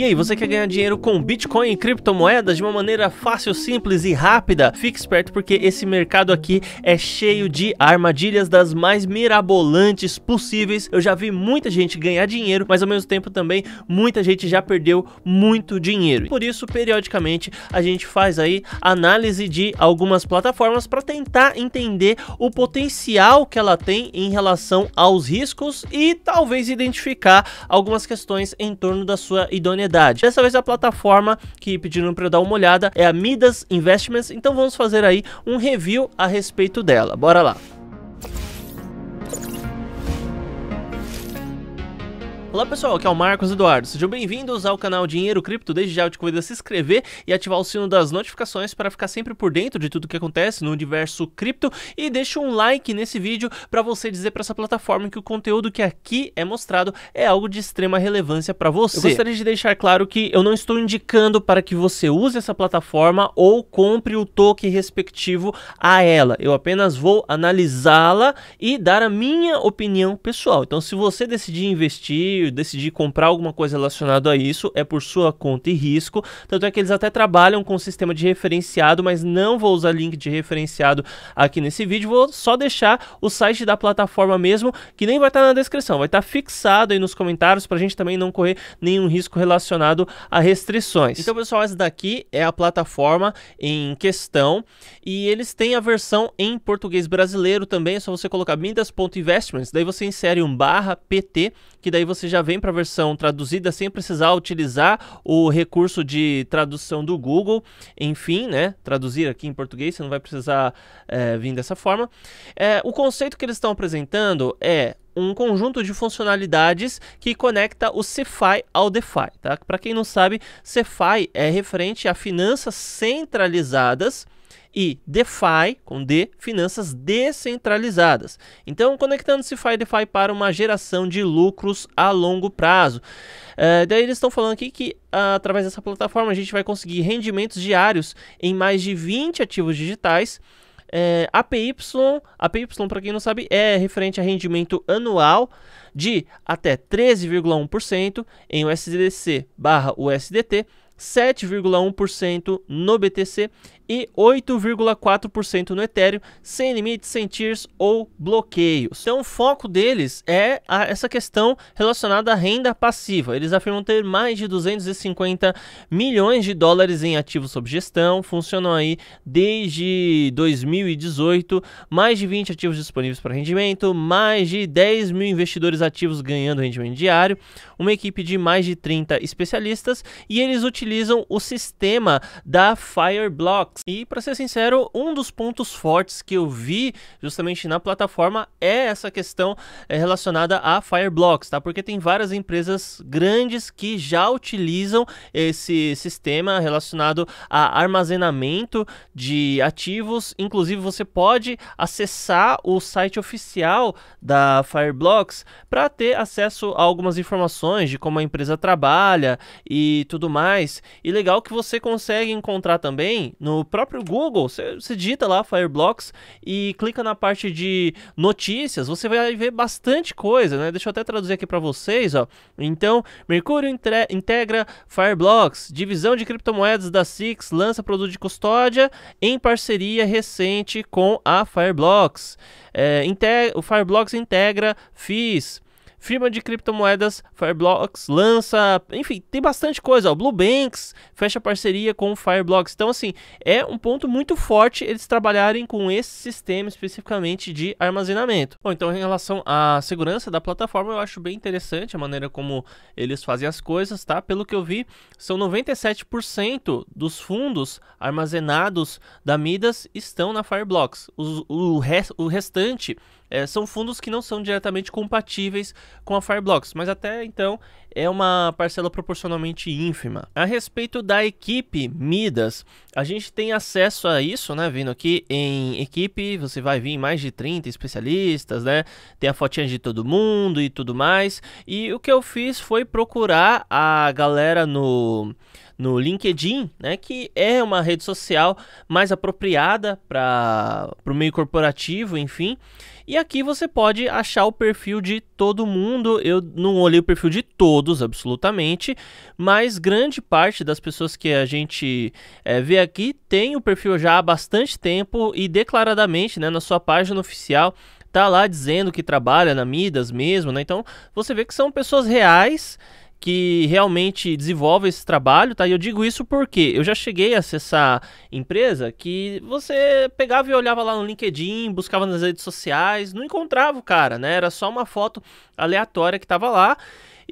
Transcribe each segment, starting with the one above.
E aí, você quer ganhar dinheiro com Bitcoin e criptomoedas de uma maneira fácil, simples e rápida? Fique esperto porque esse mercado aqui é cheio de armadilhas das mais mirabolantes possíveis. Eu já vi muita gente ganhar dinheiro, mas ao mesmo tempo também muita gente já perdeu muito dinheiro. Por isso, periodicamente, a gente faz aí análise de algumas plataformas para tentar entender o potencial que ela tem em relação aos riscos e talvez identificar algumas questões em torno da sua idoneidade Dessa vez a plataforma que pediram para eu dar uma olhada é a Midas Investments, então vamos fazer aí um review a respeito dela. Bora lá. Olá pessoal, aqui é o Marcos Eduardo. Sejam bem-vindos ao canal Dinheiro Cripto. Desde já eu te convido a se inscrever e ativar o sino das notificações para ficar sempre por dentro de tudo que acontece no universo cripto e deixa um like nesse vídeo para você dizer para essa plataforma que o conteúdo que aqui é mostrado é algo de extrema relevância para você. Eu gostaria de deixar claro que eu não estou indicando para que você use essa plataforma ou compre o token respectivo a ela. Eu apenas vou analisá-la e dar a minha opinião pessoal. Então, se você decidir investir decidir comprar alguma coisa relacionada a isso, é por sua conta e risco. Tanto é que eles até trabalham com sistema de referenciado, mas não vou usar link de referenciado aqui nesse vídeo. Vou só deixar o site da plataforma mesmo, que nem vai estar tá na descrição, vai estar tá fixado aí nos comentários para a gente também não correr nenhum risco relacionado a restrições. Então, pessoal, essa daqui é a plataforma em questão e eles têm a versão em português brasileiro também, é só você colocar Midas.investments, daí você insere um barra PT, que daí você já vem para a versão traduzida sem precisar utilizar o recurso de tradução do Google. Enfim, né? Traduzir aqui em português, você não vai precisar é, vir dessa forma. É, o conceito que eles estão apresentando é um conjunto de funcionalidades que conecta o CeFi ao DeFi. Tá? Para quem não sabe, CeFi é referente a finanças centralizadas e DeFi, com D, finanças descentralizadas. Então, conectando CeFi e DeFi para uma geração de lucros a longo prazo. Uh, daí eles estão falando aqui que uh, através dessa plataforma a gente vai conseguir rendimentos diários em mais de 20 ativos digitais. É, APY, APY para quem não sabe, é referente a rendimento anual de até 13,1% em USDC barra USDT, 7,1% no BTC e 8,4% no Ethereum, sem limites, sem tiers ou bloqueios. Então o foco deles é essa questão relacionada à renda passiva. Eles afirmam ter mais de 250 milhões de dólares em ativos sob gestão, funcionam aí desde 2018, mais de 20 ativos disponíveis para rendimento, mais de 10 mil investidores ativos ganhando rendimento diário, uma equipe de mais de 30 especialistas e eles utilizam o sistema da Fireblocks e para ser sincero, um dos pontos fortes que eu vi justamente na plataforma é essa questão eh, relacionada a Fireblocks, tá? Porque tem várias empresas grandes que já utilizam esse sistema relacionado a armazenamento de ativos. Inclusive, você pode acessar o site oficial da Fireblocks para ter acesso a algumas informações de como a empresa trabalha e tudo mais. E legal que você consegue encontrar também no próprio Google, você, você digita lá Fireblocks e clica na parte de notícias, você vai ver bastante coisa, né? Deixa eu até traduzir aqui para vocês, ó. Então, Mercúrio integra Fireblocks, divisão de criptomoedas da Six lança produto de custódia em parceria recente com a Fireblocks. É, o Fireblocks integra FIIs Firma de criptomoedas Fireblocks lança, enfim, tem bastante coisa. O Bluebanks fecha parceria com o Fireblocks. Então, assim, é um ponto muito forte eles trabalharem com esse sistema especificamente de armazenamento. Bom, então, em relação à segurança da plataforma, eu acho bem interessante a maneira como eles fazem as coisas, tá? Pelo que eu vi, são 97% dos fundos armazenados da Midas estão na Fireblocks. O, o, o restante é, são fundos que não são diretamente compatíveis com a Fireblocks, mas até então é uma parcela proporcionalmente ínfima. A respeito da equipe Midas, a gente tem acesso a isso, né? Vindo aqui em equipe, você vai vir mais de 30 especialistas, né? Tem a fotinha de todo mundo e tudo mais. E o que eu fiz foi procurar a galera no no LinkedIn, né, que é uma rede social mais apropriada para o meio corporativo, enfim. E aqui você pode achar o perfil de todo mundo. Eu não olhei o perfil de todos, absolutamente, mas grande parte das pessoas que a gente é, vê aqui tem o perfil já há bastante tempo e declaradamente, né, na sua página oficial tá lá dizendo que trabalha na Midas mesmo, né? Então você vê que são pessoas reais que realmente desenvolve esse trabalho, tá? E eu digo isso porque eu já cheguei a acessar empresa que você pegava e olhava lá no LinkedIn, buscava nas redes sociais, não encontrava o cara, né? Era só uma foto aleatória que tava lá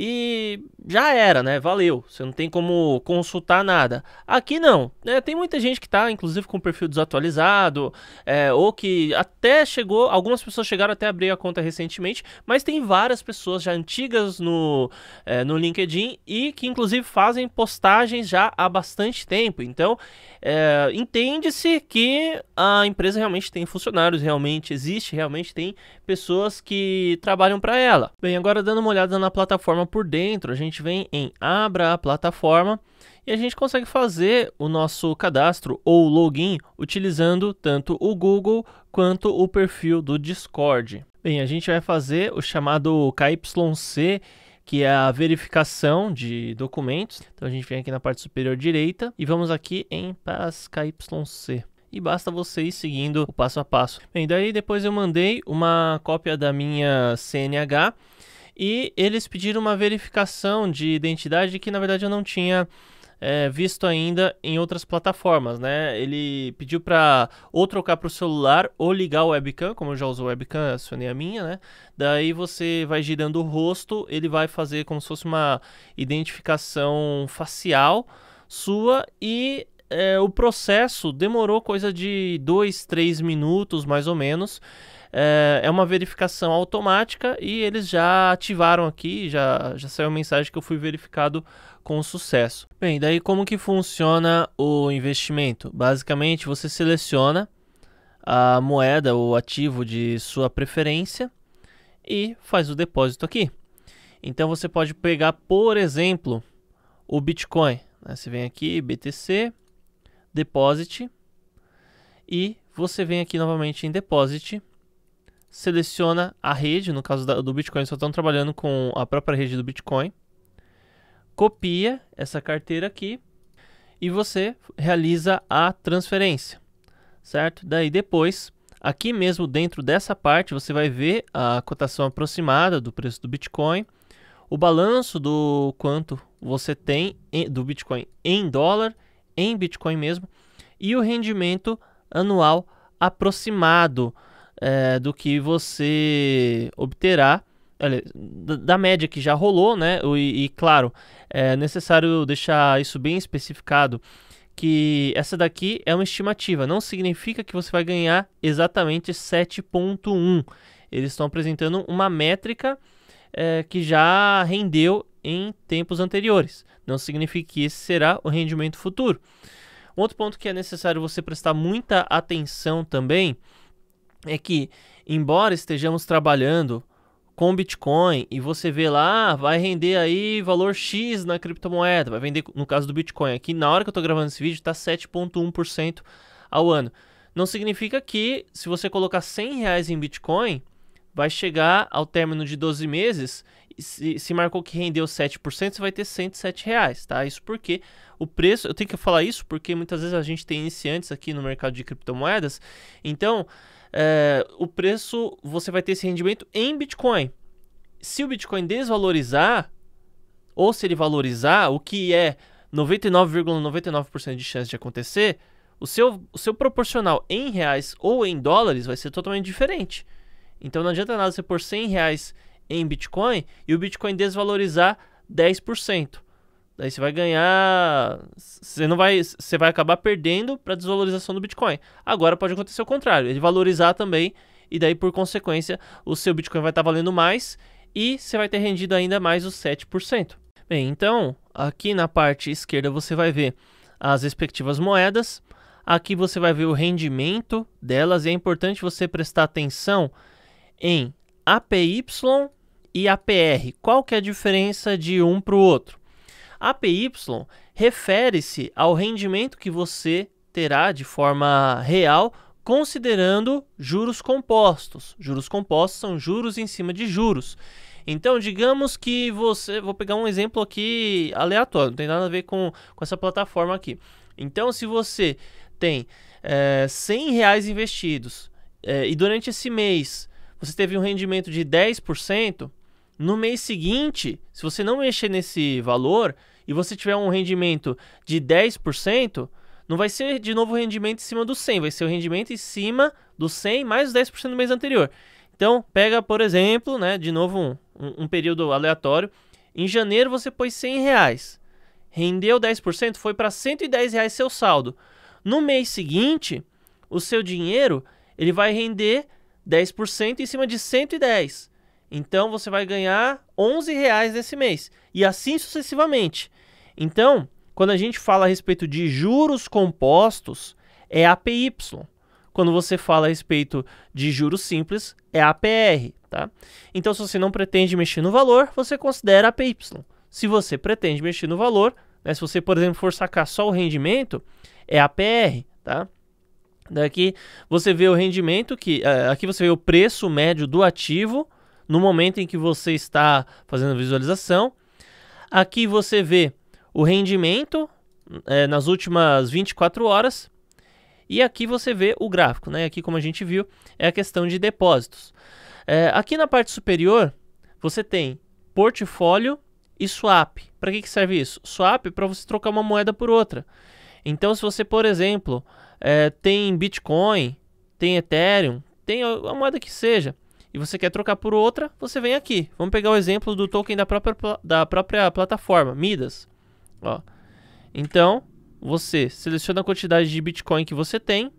e já era, né? Valeu. Você não tem como consultar nada. Aqui não. Né? Tem muita gente que tá, inclusive, com o perfil desatualizado, é, ou que até chegou. Algumas pessoas chegaram até abrir a conta recentemente, mas tem várias pessoas já antigas no, é, no LinkedIn e que, inclusive, fazem postagens já há bastante tempo. Então, é, entende-se que a empresa realmente tem funcionários, realmente existe, realmente tem pessoas que trabalham para ela. Bem, agora dando uma olhada na plataforma por dentro, a gente vem em Abra a Plataforma e a gente consegue fazer o nosso cadastro ou login utilizando tanto o Google quanto o perfil do Discord. Bem, a gente vai fazer o chamado KYC, que é a verificação de documentos. Então a gente vem aqui na parte superior direita e vamos aqui em pass KYC e basta você ir seguindo o passo a passo. Bem, daí depois eu mandei uma cópia da minha CNH e eles pediram uma verificação de identidade que na verdade eu não tinha é, visto ainda em outras plataformas, né? Ele pediu para ou trocar para o celular ou ligar o webcam, como eu já uso o webcam, acionei é a minha, né? Daí você vai girando o rosto, ele vai fazer como se fosse uma identificação facial sua e é, o processo demorou coisa de dois três minutos mais ou menos. É, é uma verificação automática e eles já ativaram aqui, já, já saiu a mensagem que eu fui verificado com sucesso. Bem, daí como que funciona o investimento? Basicamente você seleciona a moeda ou ativo de sua preferência e faz o depósito aqui. Então você pode pegar, por exemplo, o Bitcoin. Né? Você vem aqui, BTC, Deposit. E você vem aqui novamente em Deposit, seleciona a rede, no caso do Bitcoin, só estão trabalhando com a própria rede do Bitcoin. Copia essa carteira aqui e você realiza a transferência, certo? Daí depois, aqui mesmo dentro dessa parte, você vai ver a cotação aproximada do preço do Bitcoin, o balanço do quanto você tem do Bitcoin em dólar em Bitcoin mesmo, e o rendimento anual aproximado é, do que você obterá olha, da média que já rolou, né? E, e, claro, é necessário deixar isso bem especificado que essa daqui é uma estimativa, não significa que você vai ganhar exatamente 7.1. Eles estão apresentando uma métrica é, que já rendeu em tempos anteriores. Não significa que esse será o rendimento futuro. Outro ponto que é necessário você prestar muita atenção também é que, embora estejamos trabalhando com Bitcoin e você vê lá, ah, vai render aí valor X na criptomoeda, vai vender no caso do Bitcoin aqui, na hora que eu estou gravando esse vídeo está 7.1% ao ano. Não significa que se você colocar 100 reais em Bitcoin, vai chegar ao término de 12 meses se, se marcou que rendeu 7%, você vai ter 107 reais, tá? Isso porque o preço, eu tenho que falar isso porque muitas vezes a gente tem iniciantes aqui no mercado de criptomoedas, então é, o preço, você vai ter esse rendimento em Bitcoin. Se o Bitcoin desvalorizar, ou se ele valorizar, o que é 99,99% de chance de acontecer, o seu, o seu proporcional em reais ou em dólares vai ser totalmente diferente. Então não adianta nada você pôr 100 reais em Bitcoin e o Bitcoin desvalorizar 10%. Daí você vai ganhar, você não vai, você vai acabar perdendo para desvalorização do Bitcoin. Agora pode acontecer o contrário, ele valorizar também e daí por consequência o seu Bitcoin vai estar tá valendo mais e você vai ter rendido ainda mais os 7%. Bem, então aqui na parte esquerda você vai ver as respectivas moedas. Aqui você vai ver o rendimento delas e é importante você prestar atenção em APY e APR. Qual que é a diferença de um para o outro? APY refere-se ao rendimento que você terá de forma real considerando juros compostos. Juros compostos são juros em cima de juros. Então, digamos que você. Vou pegar um exemplo aqui aleatório, não tem nada a ver com, com essa plataforma aqui. Então, se você tem é, eh, 100 reais investidos é, e durante esse mês você teve um rendimento de 10%, no mês seguinte, se você não mexer nesse valor e você tiver um rendimento de 10%, não vai ser de novo o rendimento em cima do 100, vai ser o rendimento em cima do 100 mais 10% do mês anterior. Então, pega, por exemplo, né, de novo um, um, um período aleatório. Em janeiro você pôs 100 reais, rendeu 10%, foi para 110 reais seu saldo. No mês seguinte, o seu dinheiro ele vai render 10% em cima de 110. Então você vai ganhar 11 reais nesse mês e assim sucessivamente. Então, quando a gente fala a respeito de juros compostos, é APY. Quando você fala a respeito de juros simples, é APR, tá? Então, se você não pretende mexer no valor, você considera APY. Se você pretende mexer no valor, né, se você, por exemplo, for sacar só o rendimento, é APR, tá? Daqui você vê o rendimento que eh, aqui você vê o preço médio do ativo no momento em que você está fazendo a visualização. Aqui você vê o rendimento é, nas últimas 24 horas. E aqui você vê o gráfico, né? Aqui, como a gente viu, é a questão de depósitos. É, aqui na parte superior, você tem portfólio e swap. Para que, que serve isso? Swap é para você trocar uma moeda por outra. Então, se você, por exemplo, é, tem Bitcoin, tem Ethereum, tem a moeda que seja, e você quer trocar por outra, você vem aqui. Vamos pegar o exemplo do token da própria, da própria plataforma, Midas. Ó. Então, você seleciona a quantidade de Bitcoin que você tem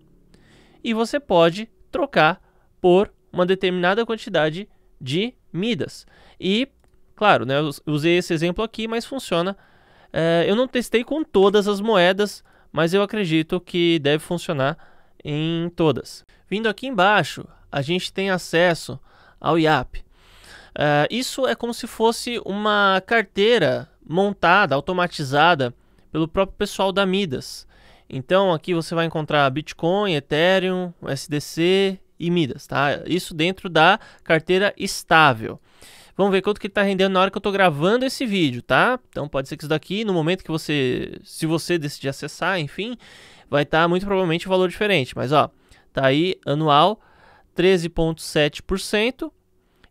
e você pode trocar por uma determinada quantidade de Midas. E, claro, né, eu usei esse exemplo aqui, mas funciona. É, eu não testei com todas as moedas, mas eu acredito que deve funcionar em todas. Vindo aqui embaixo, a gente tem acesso ao IAP. Uh, é, isso é como se fosse uma carteira montada, automatizada pelo próprio pessoal da Midas. Então aqui você vai encontrar Bitcoin, Ethereum, USDC e Midas, tá? Isso dentro da carteira estável. Vamos ver quanto que ele está rendendo na hora que eu estou gravando esse vídeo, tá? Então pode ser que isso daqui, no momento que você, se você decidir acessar, enfim, vai estar tá muito provavelmente um valor diferente. Mas ó, tá aí anual 13,7%.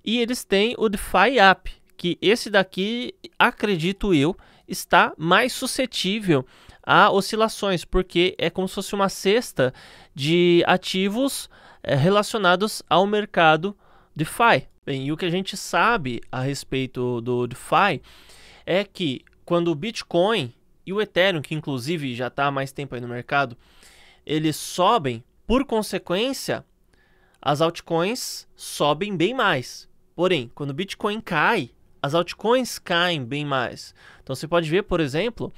E eles têm o DeFi App, que esse daqui, acredito eu, está mais suscetível a oscilações, porque é como se fosse uma cesta de ativos eh, relacionados ao mercado DeFi. Bem, e o que a gente sabe a respeito do DeFi é que quando o Bitcoin e o Ethereum, que inclusive já está há mais tempo aí no mercado, eles sobem, por consequência, as altcoins sobem bem mais. Porém, quando o Bitcoin cai, as altcoins caem bem mais. Então você pode ver, por exemplo,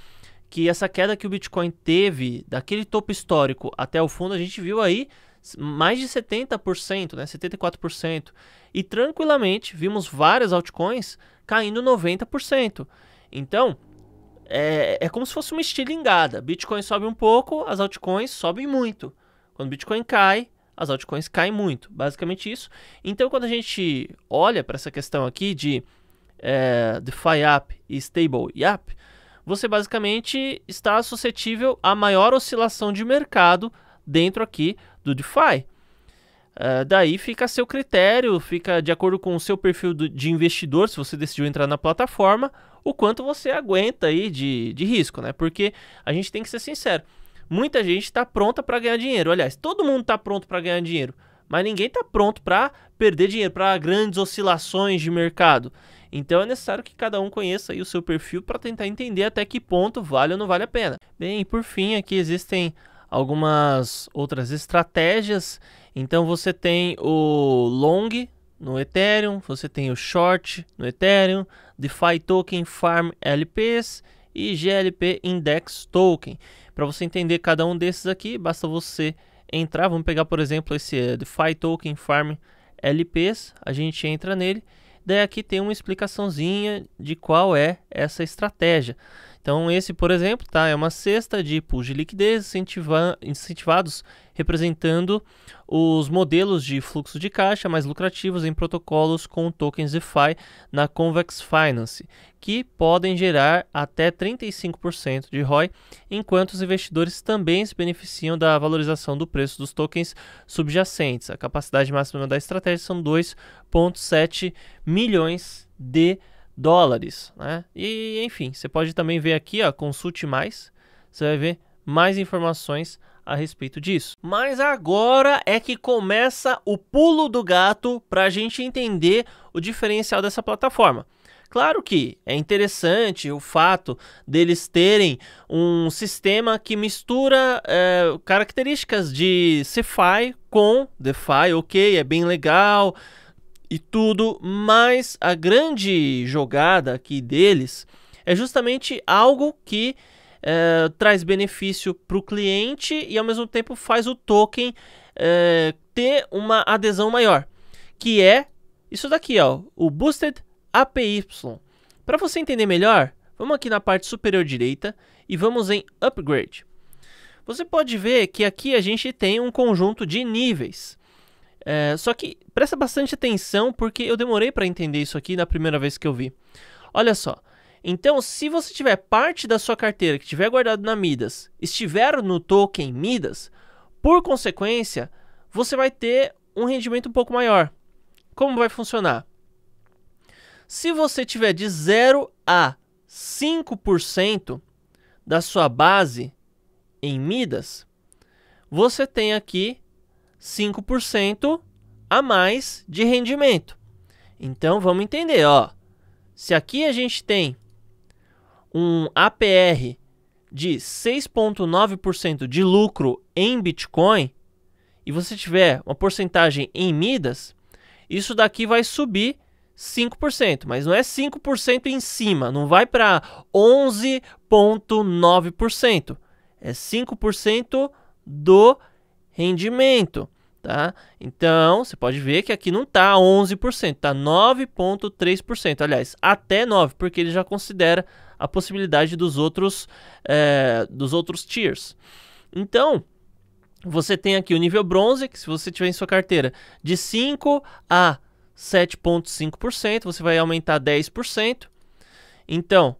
que essa queda que o Bitcoin teve daquele topo histórico até o fundo, a gente viu aí mais de 70%, né? 74%. E tranquilamente vimos várias altcoins caindo 90%. Então, é, é como se fosse uma estilingada. Bitcoin sobe um pouco, as altcoins sobem muito. Quando Bitcoin cai, as altcoins caem muito. Basicamente isso. Então, quando a gente olha para essa questão aqui de é, DeFi app e Stable app, você basicamente está suscetível à maior oscilação de mercado dentro aqui do DeFi. Uh, é, daí fica a seu critério, fica de acordo com o seu perfil do, de investidor, se você decidiu entrar na plataforma, o quanto você aguenta aí de, de risco, né? Porque a gente tem que ser sincero muita gente está pronta para ganhar dinheiro. Aliás, todo mundo está pronto para ganhar dinheiro, mas ninguém está pronto para perder dinheiro, para grandes oscilações de mercado. Então é necessário que cada um conheça o seu perfil para tentar entender até que ponto vale ou não vale a pena. Bem, por fim, aqui existem algumas outras estratégias. Então você tem o long no Ethereum, você tem o short no Ethereum, DeFi Token Farm LPs e GLP Index Token. Para você entender cada um desses aqui, basta você entrar. Vamos pegar, por exemplo, esse eh, DeFi Token Farm LPs. A gente entra nele. Daí aqui tem uma explicaçãozinha de qual é essa estratégia. Então, esse, por exemplo, tá, é uma cesta de pools de liquidez incentiva incentivados representando os modelos de fluxo de caixa mais lucrativos em protocolos com tokens DeFi na Convex Finance, que podem gerar até 35% de ROI, enquanto os investidores também se beneficiam da valorização do preço dos tokens subjacentes. A capacidade máxima da estratégia são 2,7 milhões de dólares, né? E enfim, você pode também ver aqui, ó, consulte mais, você vai ver mais informações a respeito disso. Mas agora é que começa o pulo do gato para a gente entender o diferencial dessa plataforma. Claro que é interessante o fato deles terem um sistema que mistura é, características de CeFi com DeFi, ok, é bem legal, e tudo, mas a grande jogada aqui deles é justamente algo que é, traz benefício para o cliente e ao mesmo tempo faz o token é, ter uma adesão maior, que é isso daqui, ó, o Boosted APY. Para você entender melhor, vamos aqui na parte superior direita e vamos em Upgrade. Você pode ver que aqui a gente tem um conjunto de níveis. É, só que presta bastante atenção porque eu demorei para entender isso aqui na primeira vez que eu vi. Olha só. Então, se você tiver parte da sua carteira que tiver guardado na Midas, estiver no token Midas, por consequência, você vai ter um rendimento um pouco maior. Como vai funcionar? Se você tiver de 0 a 5% da sua base em Midas, você tem aqui 5% a mais de rendimento. Então vamos entender, ó. Se aqui a gente tem um APR de 6.9% de lucro em Bitcoin e você tiver uma porcentagem em Midas, isso daqui vai subir 5%, mas não é 5% em cima, não vai para 11.9%. É 5% do rendimento. Tá? Então, você pode ver que aqui não tá 11%, está 9,3%. Aliás, até 9%, porque ele já considera a possibilidade dos outros, é, dos outros tiers. Então, você tem aqui o nível bronze, que se você tiver em sua carteira de 5 a 7,5%, você vai aumentar 10%. Então,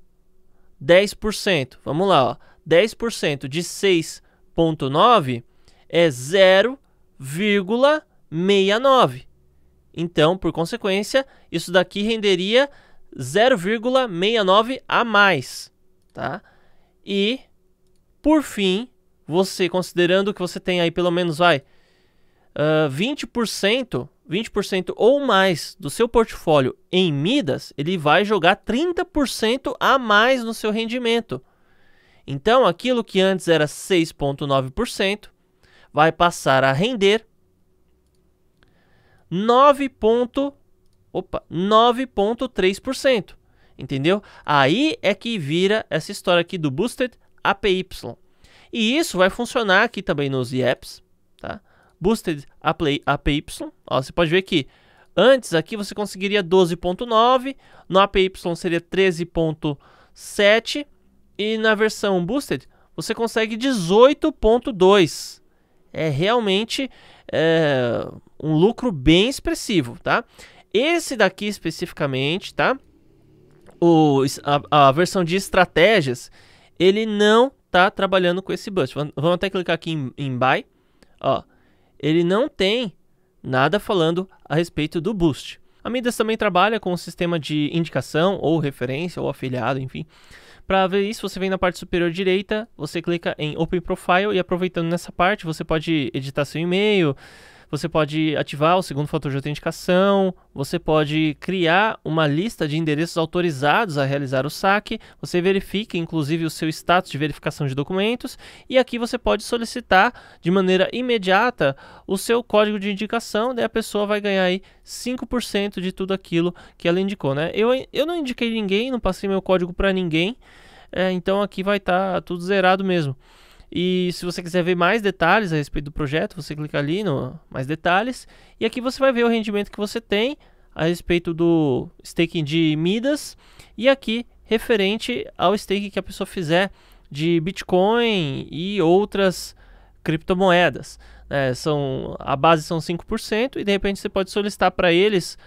10%, vamos lá, ó, 10% de 6,9% é 0,69. Então, por consequência, isso daqui renderia 0,69 a mais, tá? E, por fim, você, considerando que você tem aí pelo menos, vai, uh, 20%, 20% ou mais do seu portfólio em Midas, ele vai jogar 30% a mais no seu rendimento. Então, aquilo que antes era 6,9%, vai passar a render Opa, 9.3%. Entendeu? Aí é que vira essa história aqui do Boosted API. E isso vai funcionar aqui também nos apps tá? Boosted API. ó, você pode ver que antes aqui você conseguiria 12.9, no API seria 13.7 e na versão Boosted você consegue 18.2 é realmente é, um lucro bem expressivo, tá? Esse daqui especificamente, tá? O, a, a versão de estratégias, ele não tá trabalhando com esse bust. Vamos até clicar aqui em, em buy, ó. Ele não tem nada falando a respeito do boost. A Midas também trabalha com o um sistema de indicação ou referência ou afiliado, enfim. Para ver isso, você vem na parte superior direita, você clica em Open Profile e aproveitando nessa parte, você pode editar seu e-mail, você pode ativar o segundo fator de autenticação, você pode criar uma lista de endereços autorizados a realizar o saque, você verifica inclusive o seu status de verificação de documentos e aqui você pode solicitar de maneira imediata o seu código de indicação, daí a pessoa vai ganhar aí 5% de tudo aquilo que ela indicou, né? Eu, eu não indiquei ninguém, não passei meu código para ninguém, é, então aqui vai estar tá tudo zerado mesmo. E se você quiser ver mais detalhes a respeito do projeto, você clica ali no mais detalhes. E aqui você vai ver o rendimento que você tem a respeito do staking de Midas. E aqui referente ao stake que a pessoa fizer de Bitcoin e outras criptomoedas. É, são, a base são 5% e de repente você pode solicitar para eles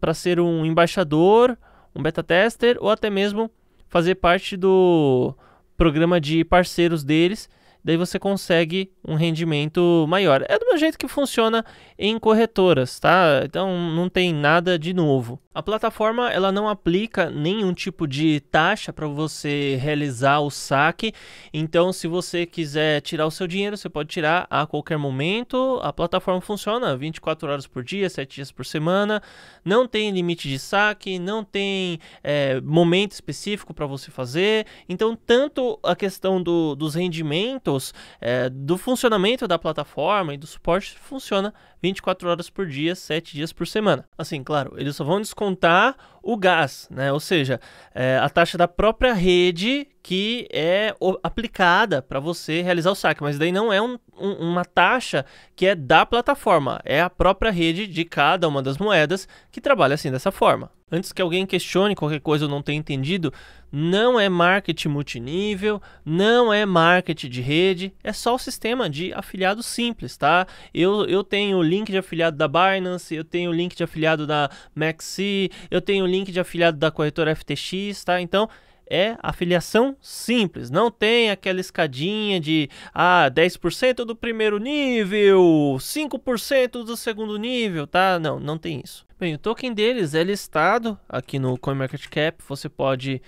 para ser um embaixador, um beta tester ou até mesmo fazer parte do programa de parceiros deles daí você consegue um rendimento maior. É do meu jeito que funciona em corretoras, tá? Então não tem nada de novo. A plataforma ela não aplica nenhum tipo de taxa para você realizar o saque. Então, se você quiser tirar o seu dinheiro, você pode tirar a qualquer momento. A plataforma funciona 24 horas por dia, 7 dias por semana. Não tem limite de saque, não tem é, momento específico para você fazer. Então, tanto a questão do, dos rendimentos, é, do funcionamento da plataforma e do suporte funciona 24 horas por dia, 7 dias por semana. Assim, claro, eles só vão descontar o gás, né? Ou seja, é, a taxa da própria rede que é aplicada para você realizar o saque, mas daí não é um, um, uma taxa que é da plataforma, é a própria rede de cada uma das moedas que trabalha assim dessa forma. Antes que alguém questione qualquer coisa eu não tenha entendido, não é marketing multinível, não é marketing de rede, é só o sistema de afiliado simples, tá? Eu, eu tenho o link de afiliado da Binance, eu tenho o link de afiliado da Maxi, eu tenho o link de afiliado da corretora FTX, tá? Então, é afiliação simples. Não tem aquela escadinha de ah, 10% do primeiro nível, 5% do segundo nível, tá? Não, não tem isso. Bem, o token deles é listado aqui no CoinMarketCap. Você pode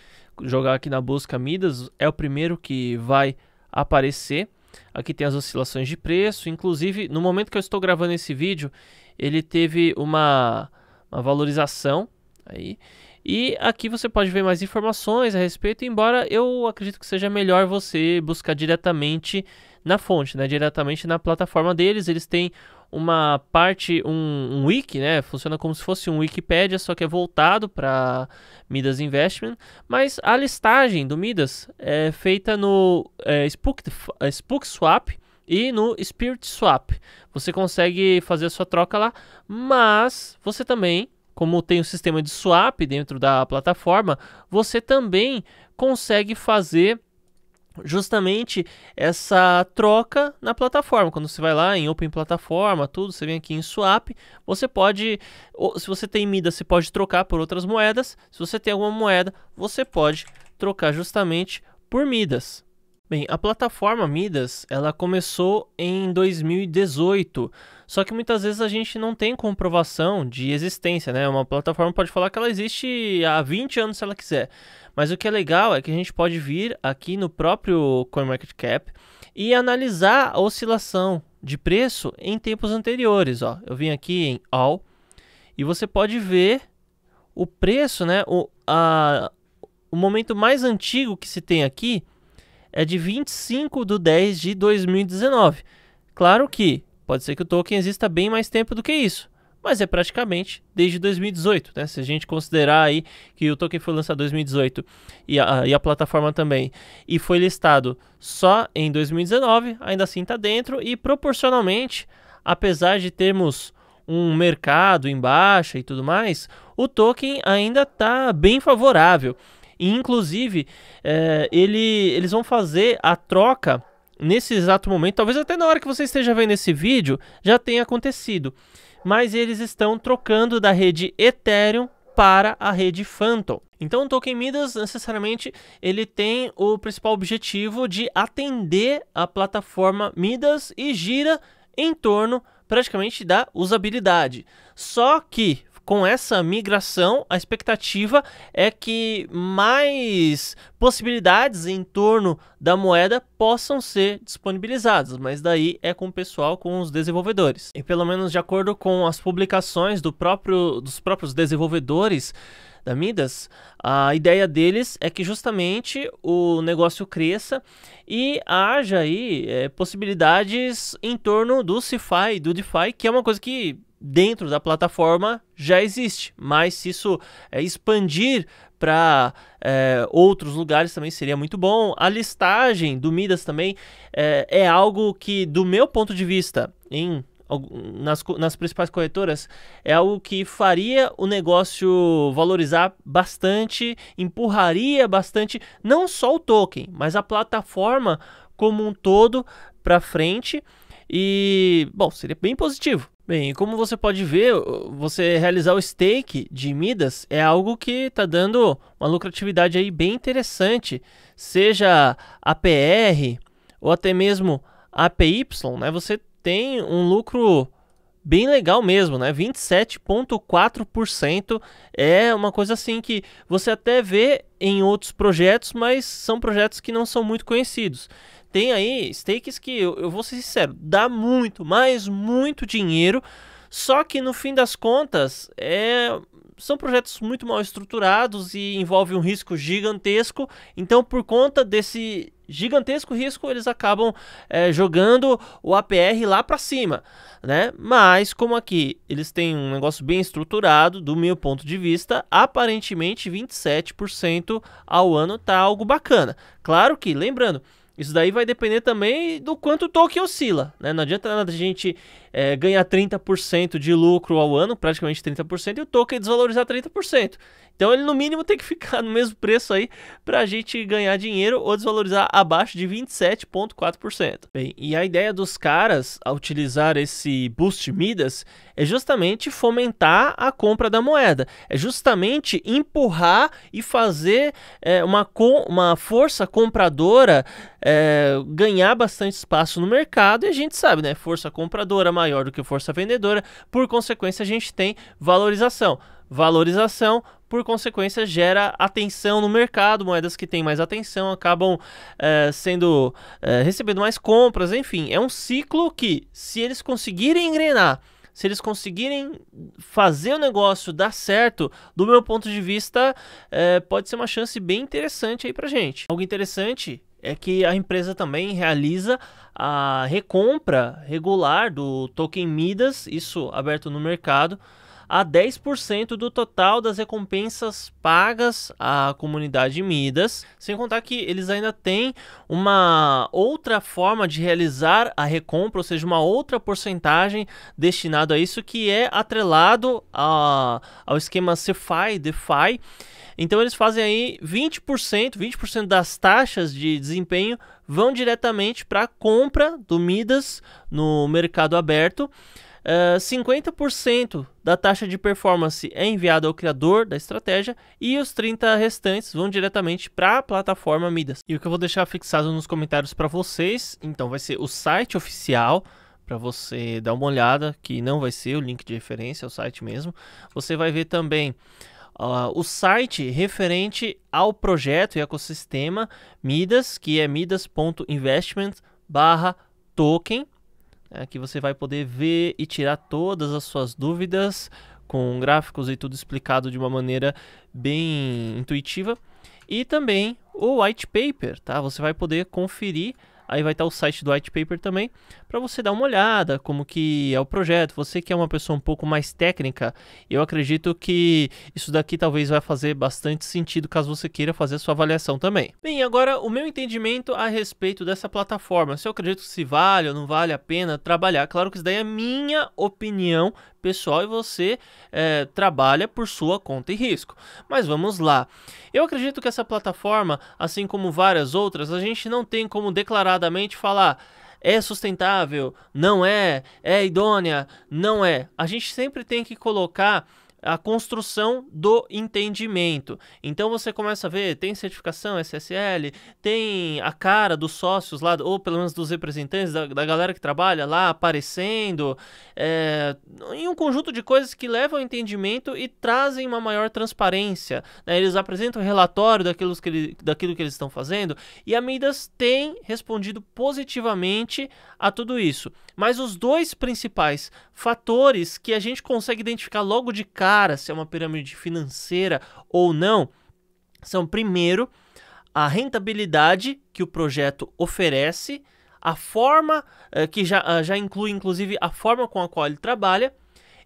jogar aqui na busca Midas, é o primeiro que vai aparecer. Aqui tem as oscilações de preço, inclusive no momento que eu estou gravando esse vídeo, ele teve uma, uma valorização aí. E aqui você pode ver mais informações a respeito, embora eu acredito que seja melhor você buscar diretamente na fonte, né? diretamente na plataforma deles. Eles têm uma parte, um, um wiki, né? Funciona como se fosse um Wikipedia, só que é voltado para Midas Investment. Mas a listagem do Midas é feita no é, Spook, é, Spook Swap e no Spirit Swap. Você consegue fazer a sua troca lá, mas você também como tem o sistema de swap dentro da plataforma, você também consegue fazer justamente essa troca na plataforma. Quando você vai lá em Open Plataforma, tudo, você vem aqui em Swap, você pode, se você tem Midas, você pode trocar por outras moedas. Se você tem alguma moeda, você pode trocar justamente por MIDAs. Bem, a plataforma Midas, ela começou em 2018, só que muitas vezes a gente não tem comprovação de existência, né? Uma plataforma pode falar que ela existe há 20 anos se ela quiser. Mas o que é legal é que a gente pode vir aqui no próprio CoinMarketCap e analisar a oscilação de preço em tempos anteriores, ó. Eu vim aqui em All e você pode ver o preço, né? O, a, o momento mais antigo que se tem aqui é de 25 de 10 de 2019. Claro que pode ser que o token exista bem mais tempo do que isso, mas é praticamente desde 2018, né? Se a gente considerar aí que o token foi lançado em 2018 e a, e a plataforma também, e foi listado só em 2019, ainda assim está dentro e proporcionalmente, apesar de termos um mercado em baixa e tudo mais, o token ainda está bem favorável. E inclusive, é, ele, eles vão fazer a troca nesse exato momento. Talvez até na hora que você esteja vendo esse vídeo já tenha acontecido. Mas eles estão trocando da rede Ethereum para a rede Phantom. Então, o Token Midas, necessariamente, ele tem o principal objetivo de atender a plataforma Midas e gira em torno praticamente da usabilidade. Só que com essa migração, a expectativa é que mais possibilidades em torno da moeda possam ser disponibilizadas, mas daí é com o pessoal, com os desenvolvedores. E pelo menos de acordo com as publicações do próprio, dos próprios desenvolvedores, da Midas, a ideia deles é que justamente o negócio cresça e haja aí é, possibilidades em torno do CeFi, do DeFi, que é uma coisa que dentro da plataforma já existe, mas se isso é, expandir para é, outros lugares também seria muito bom. A listagem do Midas também é, é algo que, do meu ponto de vista, em nas, nas, principais corretoras é algo que faria o negócio valorizar bastante, empurraria bastante não só o token, mas a plataforma como um todo para frente e, bom, seria bem positivo. Bem, como você pode ver, você realizar o stake de Midas é algo que está dando uma lucratividade aí bem interessante, seja APR ou até mesmo APY, né? Você tem um lucro bem legal mesmo, né? 27.4% é uma coisa assim que você até vê em outros projetos, mas são projetos que não são muito conhecidos tem aí stakes que, eu, eu vou ser sincero, dá muito, mas muito dinheiro. Só que no fim das contas, é... são projetos muito mal estruturados e envolve um risco gigantesco. Então, por conta desse gigantesco risco, eles acabam é, jogando o APR lá para cima, né? Mas como aqui eles têm um negócio bem estruturado, do meu ponto de vista, aparentemente 27% ao ano tá algo bacana. Claro que, lembrando, isso daí vai depender também do quanto o Tolkien oscila, né? Não adianta nada a gente é, ganhar 30% de lucro ao ano, praticamente 30%, e o token desvalorizar 30%. Então ele no mínimo tem que ficar no mesmo preço aí para a gente ganhar dinheiro ou desvalorizar abaixo de 27,4%. Bem, e a ideia dos caras a utilizar esse Boost Midas é justamente fomentar a compra da moeda, é justamente empurrar e fazer é, uma, com, uma força compradora é, ganhar bastante espaço no mercado. E a gente sabe, né? Força compradora, maior do que força vendedora, por consequência, a gente tem valorização. Valorização, por consequência, gera atenção no mercado. Moedas que têm mais atenção acabam é, sendo é, recebendo mais compras. Enfim, é um ciclo que, se eles conseguirem engrenar se eles conseguirem fazer o negócio dar certo, do meu ponto de vista, é, pode ser uma chance bem interessante aí pra gente. Algo interessante é que a empresa também realiza a recompra regular do token Midas, isso aberto no mercado, a 10% do total das recompensas pagas à comunidade Midas, sem contar que eles ainda têm uma outra forma de realizar a recompra, ou seja, uma outra porcentagem destinada a isso que é atrelado a, ao esquema CeFi, DeFi. Então eles fazem aí 20%, 20% das taxas de desempenho vão diretamente para a compra do Midas no mercado aberto. É, uh, 50% da taxa de performance é enviada ao criador da estratégia e os 30 restantes vão diretamente para a plataforma Midas. E o que eu vou deixar fixado nos comentários para vocês, então vai ser o site oficial para você dar uma olhada, que não vai ser o link de referência, é o site mesmo. Você vai ver também uh, o site referente ao projeto e ecossistema Midas, que é midas.investment barra token, né, que você vai poder ver e tirar todas as suas dúvidas com gráficos e tudo explicado de uma maneira bem intuitiva. E também o white paper, tá? Você vai poder conferir, aí vai estar o site do white paper também para você dar uma olhada como que é o projeto. Você que é uma pessoa um pouco mais técnica, eu acredito que isso daqui talvez vai fazer bastante sentido caso você queira fazer sua avaliação também. Bem, agora o meu entendimento a respeito dessa plataforma, se eu acredito que se vale ou não vale a pena trabalhar. Claro que isso daí é minha opinião pessoal e você é, trabalha por sua conta e risco. Mas vamos lá. Eu acredito que essa plataforma, assim como várias outras, a gente não tem como declaradamente falar é sustentável, não é, é idônea, não é. A gente sempre tem que colocar a construção do entendimento. Então você começa a ver, tem certificação SSL, tem a cara dos sócios lá, ou pelo menos dos representantes da, da galera que trabalha lá aparecendo, é, em um conjunto de coisas que levam ao entendimento e trazem uma maior transparência. Né? Eles apresentam relatório daquilo que, ele, daquilo que eles estão fazendo e a Midas tem respondido positivamente a tudo isso. Mas os dois principais fatores que a gente consegue identificar logo de cara clara se é uma pirâmide financeira ou não são, primeiro, a rentabilidade que o projeto oferece, a forma eh, que já, ah, já inclui, inclusive, a forma com a qual ele trabalha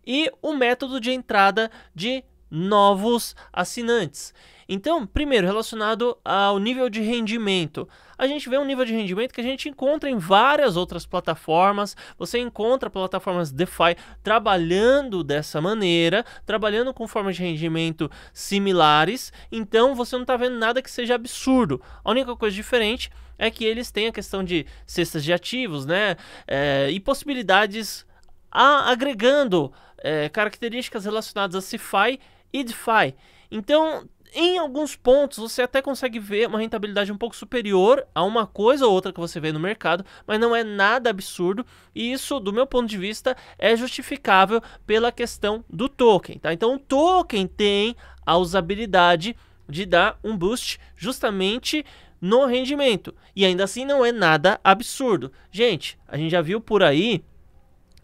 e o método de entrada de novos assinantes. Então, primeiro, relacionado ao nível de rendimento. A gente vê um nível de rendimento que a gente encontra em várias outras plataformas. Você encontra plataformas DeFi trabalhando dessa maneira, trabalhando com formas de rendimento similares. Então, você não está vendo nada que seja absurdo. A única coisa diferente é que eles têm a questão de cestas de ativos, né? É, e possibilidades a, agregando é, características relacionadas a CeFi e DeFi. Então, em alguns pontos você até consegue ver uma rentabilidade um pouco superior a uma coisa ou outra que você vê no mercado, mas não é nada absurdo e isso, do meu ponto de vista, é justificável pela questão do token, tá? Então o token tem a usabilidade de dar um boost justamente no rendimento e ainda assim não é nada absurdo. Gente, a gente já viu por aí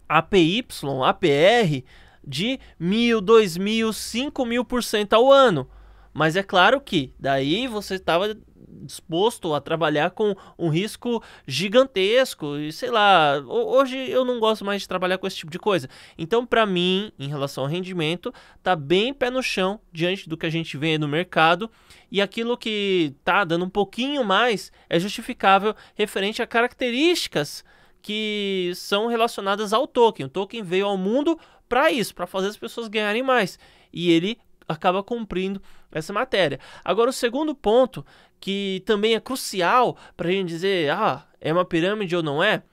APY, APR de mil, dois mil, cinco mil por cento ao ano. Mas é claro que daí você estava disposto a trabalhar com um risco gigantesco e sei lá, hoje eu não gosto mais de trabalhar com esse tipo de coisa. Então, para mim, em relação ao rendimento, tá bem pé no chão diante do que a gente vê no mercado e aquilo que tá dando um pouquinho mais é justificável referente a características que são relacionadas ao token. O token veio ao mundo para isso, para fazer as pessoas ganharem mais. E ele acaba cumprindo essa matéria. Agora, o segundo ponto, que também é crucial para a gente dizer, ah, é uma pirâmide ou não é,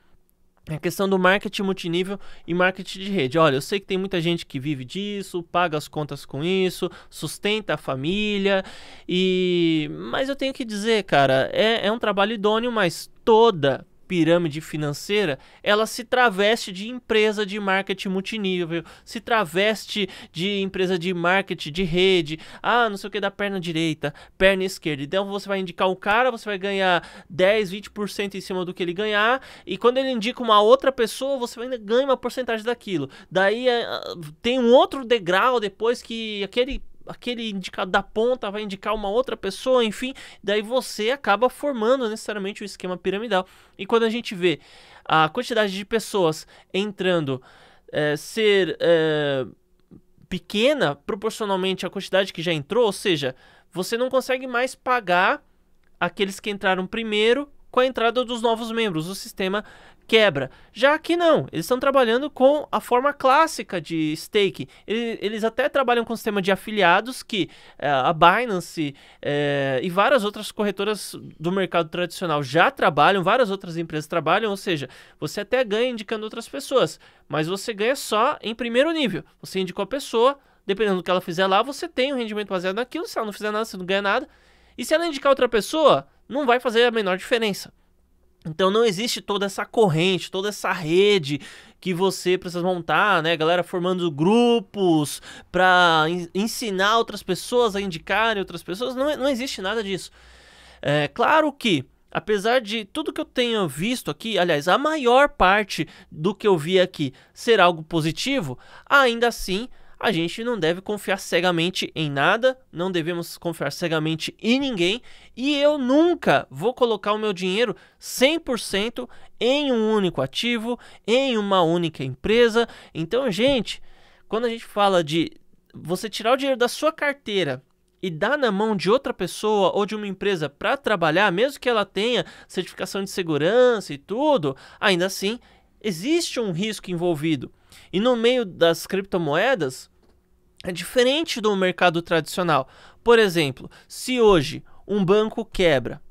é a questão do marketing multinível e marketing de rede. Olha, eu sei que tem muita gente que vive disso, paga as contas com isso, sustenta a família, e mas eu tenho que dizer, cara, é, é um trabalho idôneo, mas toda pirâmide financeira, ela se traveste de empresa de marketing multinível, se traveste de empresa de marketing de rede, ah, não sei o que da perna direita, perna esquerda. Então você vai indicar um cara, você vai ganhar 10, 20% em cima do que ele ganhar, e quando ele indica uma outra pessoa, você ainda ganha uma porcentagem daquilo. Daí eh, tem um outro degrau depois que aquele aquele indicado da ponta vai indicar uma outra pessoa, enfim, daí você acaba formando necessariamente o um esquema piramidal. E quando a gente vê a quantidade de pessoas entrando é, ser é, pequena proporcionalmente à quantidade que já entrou, ou seja, você não consegue mais pagar aqueles que entraram primeiro com a entrada dos novos membros. O sistema quebra. Já aqui não, eles estão trabalhando com a forma clássica de stake. Eles até trabalham com o sistema de afiliados que eh, a Binance é, e várias outras corretoras do mercado tradicional já trabalham, várias outras empresas trabalham, ou seja, você até ganha indicando outras pessoas, mas você ganha só em primeiro nível. Você indicou a pessoa, dependendo do que ela fizer lá, você tem um rendimento baseado naquilo, se ela não fizer nada, você não ganha nada. E se ela indicar outra pessoa, não vai fazer a menor diferença. Então não existe toda essa corrente, toda essa rede que você precisa montar, né? Galera formando grupos para ensinar outras pessoas a indicarem outras pessoas. Não, é, não existe nada disso. É claro que, apesar de tudo que eu tenha visto aqui, aliás, a maior parte do que eu vi aqui ser algo positivo, ainda assim a gente não deve confiar cegamente em nada, não devemos confiar cegamente em ninguém, e eu nunca vou colocar o meu dinheiro 100% em um único ativo, em uma única empresa. Então, gente, quando a gente fala de você tirar o dinheiro da sua carteira e dar na mão de outra pessoa ou de uma empresa para trabalhar, mesmo que ela tenha certificação de segurança e tudo, ainda assim Existe um risco envolvido. E no meio das criptomoedas, é diferente do mercado tradicional. Por exemplo, se hoje um banco quebra,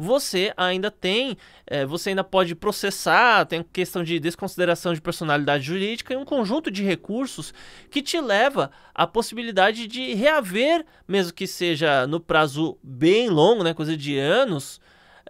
você ainda tem, é, você ainda pode processar, tem questão de desconsideração de personalidade jurídica e um conjunto de recursos que te leva à possibilidade de reaver, mesmo que seja no prazo bem longo, né, coisa de anos,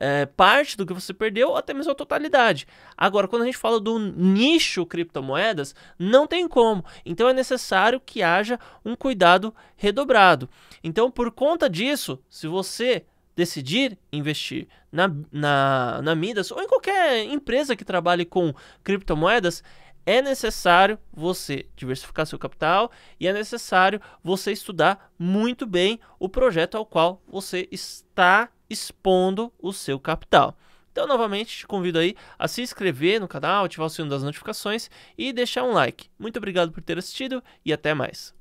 é, parte do que você perdeu ou até mesmo a totalidade. Agora, quando a gente fala do nicho criptomoedas, não tem como. Então é necessário que haja um cuidado redobrado. Então, por conta disso, se você decidir investir na, na, na Midas ou em qualquer empresa que trabalhe com criptomoedas, é necessário você diversificar seu capital e é necessário você estudar muito bem o projeto ao qual você está expondo o seu capital. Então, novamente, te convido aí a se inscrever no canal, ativar o sino das notificações e deixar um like. Muito obrigado por ter assistido e até mais.